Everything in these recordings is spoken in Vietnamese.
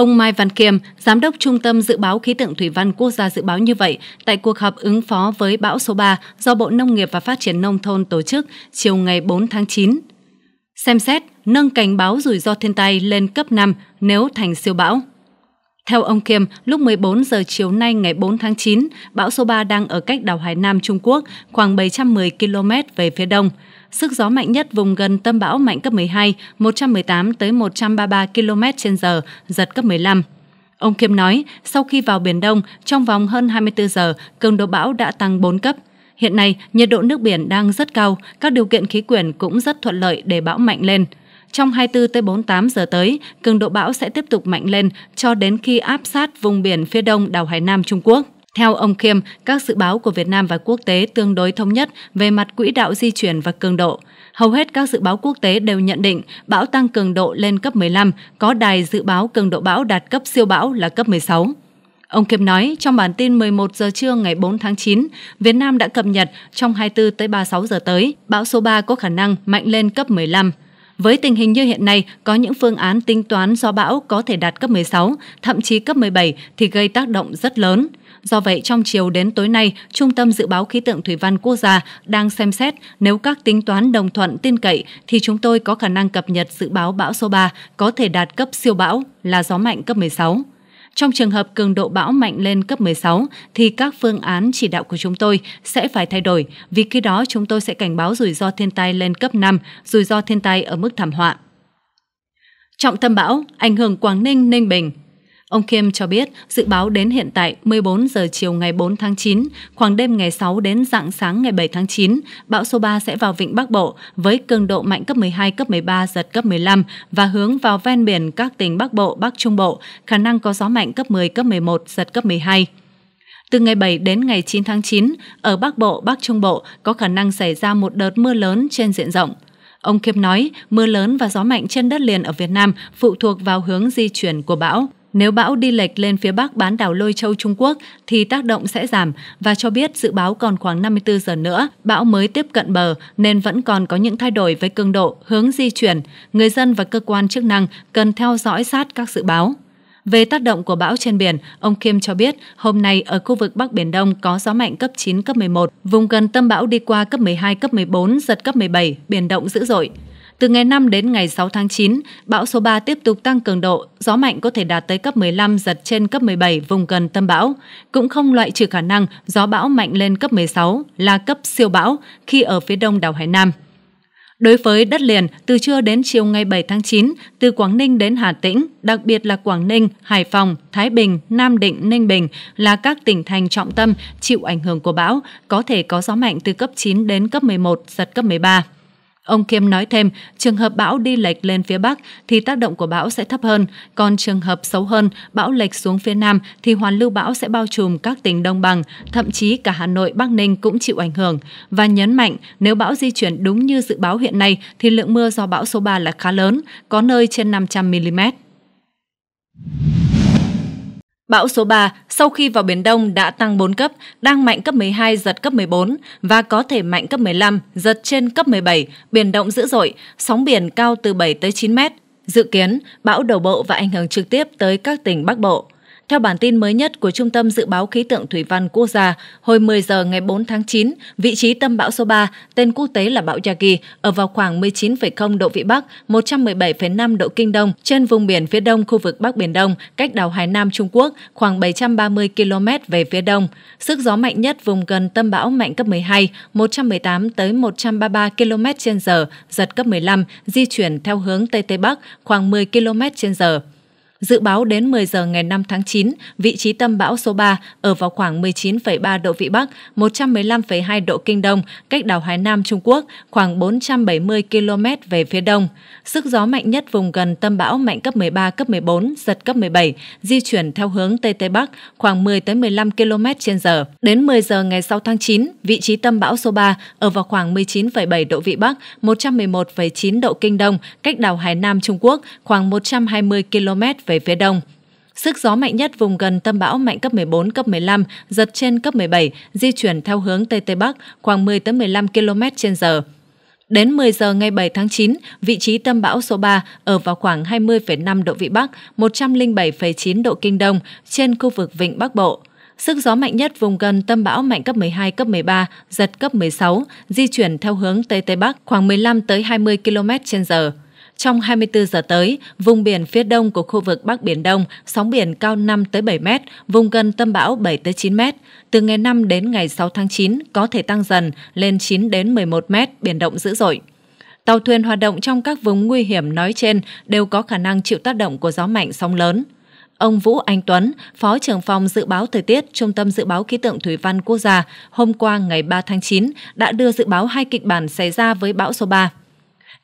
Ông Mai Văn Kiêm, Giám đốc Trung tâm Dự báo Khí tượng Thủy văn Quốc gia dự báo như vậy tại cuộc họp ứng phó với bão số 3 do Bộ Nông nghiệp và Phát triển Nông thôn tổ chức chiều ngày 4 tháng 9. Xem xét, nâng cảnh báo rủi ro thiên tai lên cấp 5 nếu thành siêu bão. Theo ông Kiêm, lúc 14 giờ chiều nay ngày 4 tháng 9, bão số 3 đang ở cách đảo Hải Nam Trung Quốc khoảng 710 km về phía đông sức gió mạnh nhất vùng gần tâm bão mạnh cấp 12, 118 tới 133 km/h, giật cấp 15. Ông Kiêm nói, sau khi vào Biển Đông, trong vòng hơn 24 giờ, cường độ bão đã tăng 4 cấp. Hiện nay, nhiệt độ nước biển đang rất cao, các điều kiện khí quyển cũng rất thuận lợi để bão mạnh lên. Trong 24 tới 48 giờ tới, cường độ bão sẽ tiếp tục mạnh lên cho đến khi áp sát vùng biển phía đông đảo Hải Nam Trung Quốc. Theo ông Khiêm, các dự báo của Việt Nam và quốc tế tương đối thống nhất về mặt quỹ đạo di chuyển và cường độ. Hầu hết các dự báo quốc tế đều nhận định bão tăng cường độ lên cấp 15, có đài dự báo cường độ bão đạt cấp siêu bão là cấp 16. Ông Kiêm nói trong bản tin 11 giờ trưa ngày 4 tháng 9, Việt Nam đã cập nhật trong 24 tới 36 giờ tới, bão số 3 có khả năng mạnh lên cấp 15. Với tình hình như hiện nay, có những phương án tính toán do bão có thể đạt cấp 16, thậm chí cấp 17 thì gây tác động rất lớn. Do vậy, trong chiều đến tối nay, Trung tâm Dự báo Khí tượng Thủy văn Quốc gia đang xem xét nếu các tính toán đồng thuận tin cậy thì chúng tôi có khả năng cập nhật dự báo bão số 3 có thể đạt cấp siêu bão là gió mạnh cấp 16. Trong trường hợp cường độ bão mạnh lên cấp 16 thì các phương án chỉ đạo của chúng tôi sẽ phải thay đổi vì khi đó chúng tôi sẽ cảnh báo rủi ro thiên tai lên cấp 5, rủi ro thiên tai ở mức thảm họa. Trọng tâm bão, ảnh hưởng Quảng Ninh, Ninh Bình, Ông Kim cho biết, dự báo đến hiện tại 14 giờ chiều ngày 4 tháng 9, khoảng đêm ngày 6 đến dạng sáng ngày 7 tháng 9, bão số 3 sẽ vào vịnh Bắc Bộ với cường độ mạnh cấp 12, cấp 13, giật cấp 15 và hướng vào ven biển các tỉnh Bắc Bộ, Bắc Trung Bộ, khả năng có gió mạnh cấp 10, cấp 11, giật cấp 12. Từ ngày 7 đến ngày 9 tháng 9, ở Bắc Bộ, Bắc Trung Bộ có khả năng xảy ra một đợt mưa lớn trên diện rộng. Ông Kim nói, mưa lớn và gió mạnh trên đất liền ở Việt Nam phụ thuộc vào hướng di chuyển của bão. Nếu bão đi lệch lên phía bắc bán đảo Lôi Châu Trung Quốc thì tác động sẽ giảm và cho biết dự báo còn khoảng 54 giờ nữa, bão mới tiếp cận bờ nên vẫn còn có những thay đổi với cường độ, hướng di chuyển. Người dân và cơ quan chức năng cần theo dõi sát các dự báo. Về tác động của bão trên biển, ông Kim cho biết hôm nay ở khu vực Bắc Biển Đông có gió mạnh cấp 9, cấp 11, vùng gần tâm bão đi qua cấp 12, cấp 14, giật cấp 17, biển động dữ dội. Từ ngày 5 đến ngày 6 tháng 9, bão số 3 tiếp tục tăng cường độ, gió mạnh có thể đạt tới cấp 15 giật trên cấp 17 vùng gần tâm bão. Cũng không loại trừ khả năng gió bão mạnh lên cấp 16 là cấp siêu bão khi ở phía đông đảo Hải Nam. Đối với đất liền, từ trưa đến chiều ngày 7 tháng 9, từ Quảng Ninh đến Hà Tĩnh, đặc biệt là Quảng Ninh, Hải Phòng, Thái Bình, Nam Định, Ninh Bình là các tỉnh thành trọng tâm chịu ảnh hưởng của bão, có thể có gió mạnh từ cấp 9 đến cấp 11, giật cấp 13. Ông Kiêm nói thêm, trường hợp bão đi lệch lên phía Bắc thì tác động của bão sẽ thấp hơn, còn trường hợp xấu hơn, bão lệch xuống phía Nam thì hoàn lưu bão sẽ bao trùm các tỉnh Đông Bằng, thậm chí cả Hà Nội, Bắc Ninh cũng chịu ảnh hưởng. Và nhấn mạnh, nếu bão di chuyển đúng như dự báo hiện nay thì lượng mưa do bão số 3 là khá lớn, có nơi trên 500 mm. Bão số 3 sau khi vào Biển Đông đã tăng 4 cấp, đang mạnh cấp 12 giật cấp 14 và có thể mạnh cấp 15 giật trên cấp 17, biển động dữ dội, sóng biển cao từ 7 tới 9 mét. Dự kiến, bão đổ bộ và ảnh hưởng trực tiếp tới các tỉnh Bắc Bộ. Theo bản tin mới nhất của Trung tâm Dự báo Khí tượng Thủy văn Quốc gia, hồi 10 giờ ngày 4 tháng 9, vị trí tâm bão số 3, tên quốc tế là bão Yagi, ở vào khoảng 19,0 độ Vĩ Bắc, 117,5 độ Kinh Đông, trên vùng biển phía đông khu vực Bắc Biển Đông, cách đảo Hải Nam Trung Quốc khoảng 730 km về phía đông. Sức gió mạnh nhất vùng gần tâm bão mạnh cấp 12, 118 tới 133 km h giật cấp 15, di chuyển theo hướng Tây Tây Bắc khoảng 10 km h Dự báo đến 10 giờ ngày 5 tháng 9, vị trí tâm bão số 3 ở vào khoảng 19,3 độ Vĩ Bắc, 115,2 độ Kinh Đông, cách đảo Hải Nam Trung Quốc khoảng 470 km về phía đông. Sức gió mạnh nhất vùng gần tâm bão mạnh cấp 13, cấp 14, giật cấp 17, di chuyển theo hướng Tây Tây Bắc khoảng 10-15 tới km h Đến 10 giờ ngày 6 tháng 9, vị trí tâm bão số 3 ở vào khoảng 19,7 độ Vĩ Bắc, 111,9 độ Kinh Đông, cách đảo Hải Nam Trung Quốc khoảng 120 km về phía đông. Sức gió mạnh nhất vùng gần tâm bão mạnh cấp 14, cấp 15, giật trên cấp 17, di chuyển theo hướng Tây Tây Bắc khoảng 10 tới 15 km h Đến 10 giờ ngày 7 tháng 9, vị trí tâm bão số 3 ở vào khoảng 20,5 độ Vĩ Bắc, 107,9 độ Kinh Đông trên khu vực Vịnh Bắc Bộ. Sức gió mạnh nhất vùng gần tâm bão mạnh cấp 12, cấp 13, giật cấp 16, di chuyển theo hướng Tây Tây Bắc khoảng 15 tới 20 km h trong 24 giờ tới, vùng biển phía đông của khu vực Bắc Biển Đông, sóng biển cao 5 tới 7 mét, vùng gần tâm bão 7 tới 9 mét. Từ ngày 5 đến ngày 6 tháng 9 có thể tăng dần lên 9 đến 11 mét, biển động dữ dội. Tàu thuyền hoạt động trong các vùng nguy hiểm nói trên đều có khả năng chịu tác động của gió mạnh sóng lớn. Ông Vũ Anh Tuấn, Phó trưởng phòng dự báo thời tiết, Trung tâm dự báo khí tượng thủy văn quốc gia, hôm qua ngày 3 tháng 9 đã đưa dự báo hai kịch bản xảy ra với bão số 3.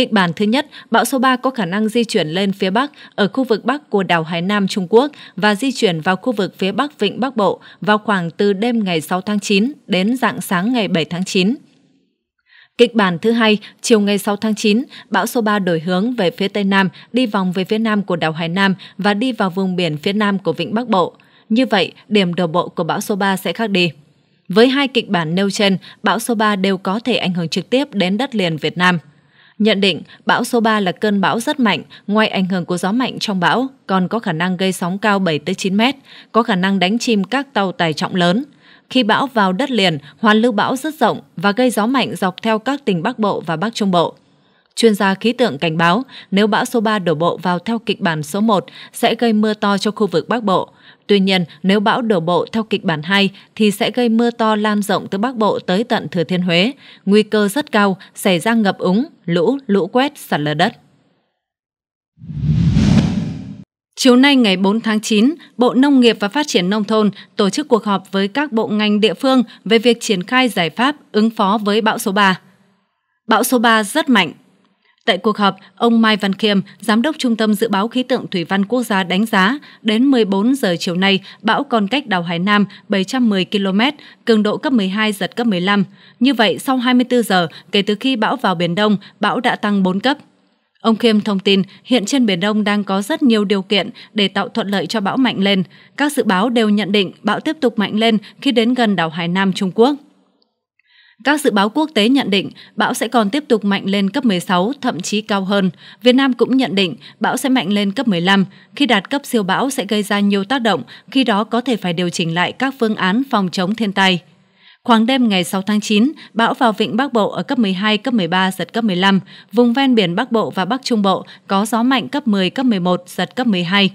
Kịch bản thứ nhất, bão số 3 có khả năng di chuyển lên phía Bắc ở khu vực Bắc của đảo Hải Nam Trung Quốc và di chuyển vào khu vực phía Bắc Vịnh Bắc Bộ vào khoảng từ đêm ngày 6 tháng 9 đến dạng sáng ngày 7 tháng 9. Kịch bản thứ hai, chiều ngày 6 tháng 9, bão số 3 đổi hướng về phía Tây Nam, đi vòng về phía Nam của đảo Hải Nam và đi vào vùng biển phía Nam của Vịnh Bắc Bộ. Như vậy, điểm đổ bộ của bão số 3 sẽ khác đi. Với hai kịch bản nêu trên, bão số 3 đều có thể ảnh hưởng trực tiếp đến đất liền Việt Nam. Nhận định, bão số 3 là cơn bão rất mạnh, ngoài ảnh hưởng của gió mạnh trong bão, còn có khả năng gây sóng cao 7-9 mét, có khả năng đánh chìm các tàu tải trọng lớn. Khi bão vào đất liền, hoàn lưu bão rất rộng và gây gió mạnh dọc theo các tỉnh Bắc Bộ và Bắc Trung Bộ. Chuyên gia khí tượng cảnh báo, nếu bão số 3 đổ bộ vào theo kịch bản số 1 sẽ gây mưa to cho khu vực Bắc Bộ, Tuy nhiên, nếu bão đổ bộ theo kịch bản 2 thì sẽ gây mưa to lan rộng từ Bắc Bộ tới tận Thừa Thiên Huế, nguy cơ rất cao xảy ra ngập úng, lũ, lũ quét, sạt lở đất. Chiều nay ngày 4 tháng 9, Bộ Nông nghiệp và Phát triển Nông thôn tổ chức cuộc họp với các bộ ngành địa phương về việc triển khai giải pháp ứng phó với bão số 3. Bão số 3 rất mạnh, Tại cuộc họp, ông Mai Văn Khiêm, Giám đốc Trung tâm Dự báo Khí tượng Thủy văn Quốc gia đánh giá, đến 14 giờ chiều nay, bão còn cách đảo Hải Nam 710 km, cường độ cấp 12 giật cấp 15. Như vậy, sau 24 giờ, kể từ khi bão vào Biển Đông, bão đã tăng 4 cấp. Ông Khiêm thông tin hiện trên Biển Đông đang có rất nhiều điều kiện để tạo thuận lợi cho bão mạnh lên. Các dự báo đều nhận định bão tiếp tục mạnh lên khi đến gần đảo Hải Nam Trung Quốc. Các dự báo quốc tế nhận định bão sẽ còn tiếp tục mạnh lên cấp 16, thậm chí cao hơn. Việt Nam cũng nhận định bão sẽ mạnh lên cấp 15. Khi đạt cấp siêu bão sẽ gây ra nhiều tác động, khi đó có thể phải điều chỉnh lại các phương án phòng chống thiên tai. Khoảng đêm ngày 6 tháng 9, bão vào vịnh Bắc Bộ ở cấp 12, cấp 13, giật cấp 15. Vùng ven biển Bắc Bộ và Bắc Trung Bộ có gió mạnh cấp 10, cấp 11, giật cấp 12.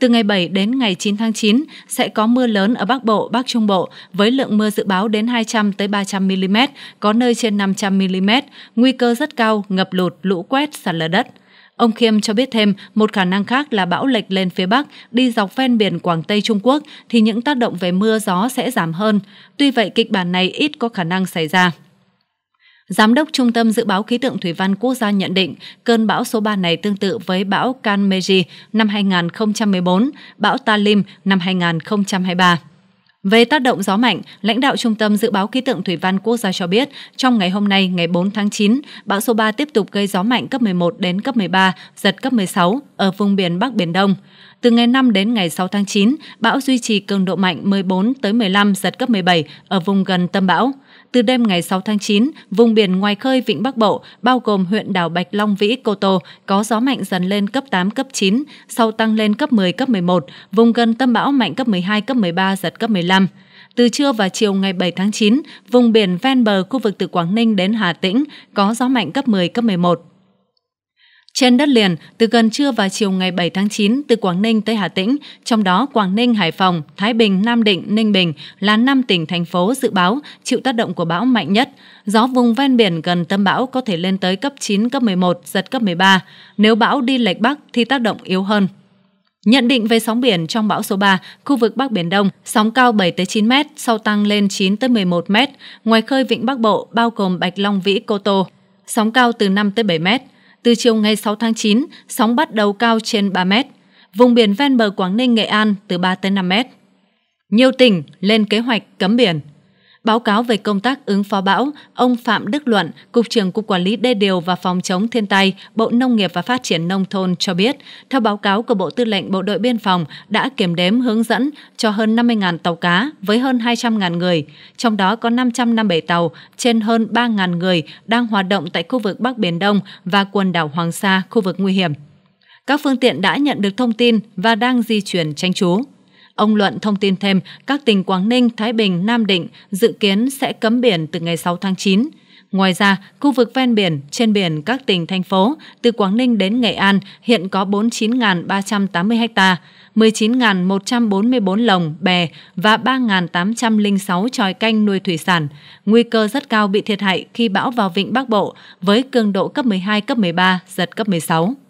Từ ngày 7 đến ngày 9 tháng 9 sẽ có mưa lớn ở Bắc Bộ, Bắc Trung Bộ với lượng mưa dự báo đến 200 tới 300 mm, có nơi trên 500 mm, nguy cơ rất cao ngập lụt, lũ quét, sạt lở đất. Ông Khiêm cho biết thêm, một khả năng khác là bão lệch lên phía Bắc, đi dọc ven biển Quảng Tây Trung Quốc thì những tác động về mưa gió sẽ giảm hơn. Tuy vậy, kịch bản này ít có khả năng xảy ra. Giám đốc Trung tâm Dự báo Khí tượng Thủy văn Quốc gia nhận định cơn bão số 3 này tương tự với bão Kanmeji năm 2014, bão Talim năm 2023. Về tác động gió mạnh, lãnh đạo Trung tâm Dự báo Khí tượng Thủy văn Quốc gia cho biết, trong ngày hôm nay, ngày 4 tháng 9, bão số 3 tiếp tục gây gió mạnh cấp 11 đến cấp 13, giật cấp 16 ở vùng biển Bắc Biển Đông. Từ ngày 5 đến ngày 6 tháng 9, bão duy trì cường độ mạnh 14 tới 15, giật cấp 17 ở vùng gần tâm bão từ đêm ngày 6 tháng 9, vùng biển ngoài khơi Vịnh Bắc Bộ, bao gồm huyện đảo Bạch Long Vĩ, Cô Tô, có gió mạnh dần lên cấp 8, cấp 9, sau tăng lên cấp 10, cấp 11, vùng gần tâm bão mạnh cấp 12, cấp 13, giật cấp 15. Từ trưa và chiều ngày 7 tháng 9, vùng biển ven bờ khu vực từ Quảng Ninh đến Hà Tĩnh có gió mạnh cấp 10, cấp 11. Trên đất liền, từ gần trưa và chiều ngày 7 tháng 9 từ Quảng Ninh tới Hà Tĩnh, trong đó Quảng Ninh, Hải Phòng, Thái Bình, Nam Định, Ninh Bình là 5 tỉnh thành phố dự báo chịu tác động của bão mạnh nhất. Gió vùng ven biển gần tâm bão có thể lên tới cấp 9, cấp 11, giật cấp 13. Nếu bão đi lệch Bắc thì tác động yếu hơn. Nhận định về sóng biển trong bão số 3, khu vực Bắc Biển Đông, sóng cao 7-9 m, sau tăng lên 9-11 m. Ngoài khơi Vịnh Bắc Bộ, bao gồm Bạch Long Vĩ, Cô Tô, sóng cao từ 5-7 m từ chiều ngày 6 tháng 9, sóng bắt đầu cao trên 3 mét. Vùng biển ven bờ Quảng Ninh, Nghệ An từ 3 tới 5 mét. Nhiều tỉnh lên kế hoạch cấm biển. Báo cáo về công tác ứng phó bão, ông Phạm Đức Luận, Cục trưởng Cục Quản lý Đê điều và Phòng chống thiên tai, Bộ Nông nghiệp và Phát triển Nông thôn cho biết, theo báo cáo của Bộ Tư lệnh Bộ đội Biên phòng đã kiểm đếm hướng dẫn cho hơn 50.000 tàu cá với hơn 200.000 người, trong đó có 557 tàu trên hơn 3.000 người đang hoạt động tại khu vực Bắc Biển Đông và quần đảo Hoàng Sa, khu vực nguy hiểm. Các phương tiện đã nhận được thông tin và đang di chuyển tranh trú. Ông Luận thông tin thêm, các tỉnh Quảng Ninh, Thái Bình, Nam Định dự kiến sẽ cấm biển từ ngày 6 tháng 9. Ngoài ra, khu vực ven biển, trên biển các tỉnh, thành phố từ Quảng Ninh đến Nghệ An hiện có 49.380 ha, 19.144 lồng, bè và 3.806 tròi canh nuôi thủy sản. Nguy cơ rất cao bị thiệt hại khi bão vào vịnh Bắc Bộ với cường độ cấp 12, cấp 13, giật cấp 16.